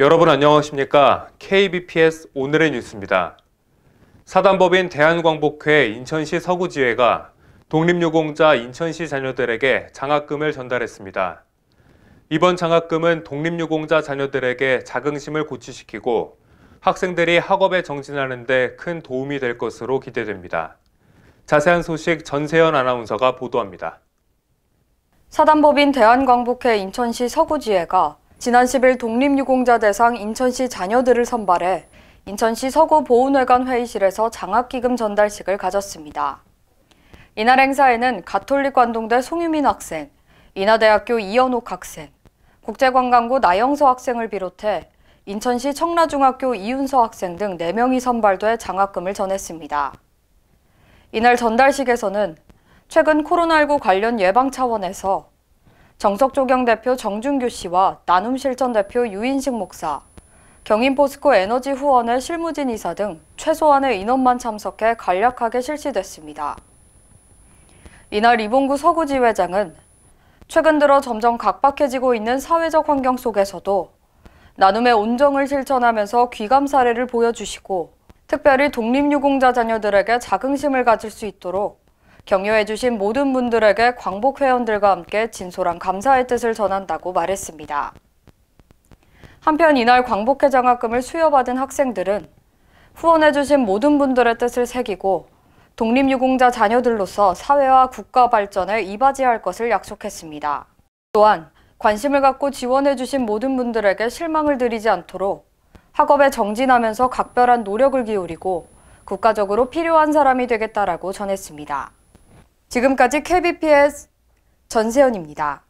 여러분 안녕하십니까? KBPS 오늘의 뉴스입니다. 사단법인 대한광복회 인천시 서구지회가 독립유공자 인천시 자녀들에게 장학금을 전달했습니다. 이번 장학금은 독립유공자 자녀들에게 자긍심을 고취시키고 학생들이 학업에 정진하는 데 큰 도움이 될 것으로 기대됩니다. 자세한 소식 전세현 아나운서가 보도합니다. 사단법인 대한광복회 인천시 서구지회가 지난 10일 독립유공자 대상 인천시 자녀들을 선발해 인천시 서구 보훈회관 회의실에서 장학기금 전달식을 가졌습니다. 이날 행사에는 가톨릭관동대 송유민 학생, 인하대학교 이현옥 학생, 국제관광부 나영서 학생을 비롯해 인천시 청라중학교 이윤서 학생 등 4명이 선발돼 장학금을 전했습니다. 이날 전달식에서는 최근 코로나19 관련 예방 차원에서 정석조경 대표 정준규 씨와 나눔 실천 대표 유인식 목사, 경인포스코 에너지 후원의 실무진 이사 등 최소한의 인원만 참석해 간략하게 실시됐습니다. 이날 이봉구 서구지회장은 최근 들어 점점 각박해지고 있는 사회적 환경 속에서도 나눔의 온정을 실천하면서 귀감 사례를 보여주시고 특별히 독립유공자 자녀들에게 자긍심을 가질 수 있도록 격려해주신 모든 분들에게 광복 회원들과 함께 진솔한 감사의 뜻을 전한다고 말했습니다. 한편 이날 광복회 장학금을 수여받은 학생들은 후원해주신 모든 분들의 뜻을 새기고 독립유공자 자녀들로서 사회와 국가 발전에 이바지할 것을 약속했습니다. 또한 관심을 갖고 지원해주신 모든 분들에게 실망을 드리지 않도록 학업에 정진하면서 각별한 노력을 기울이고 국가적으로 필요한 사람이 되겠다라고 전했습니다. 지금까지 KBPS 전세현입니다.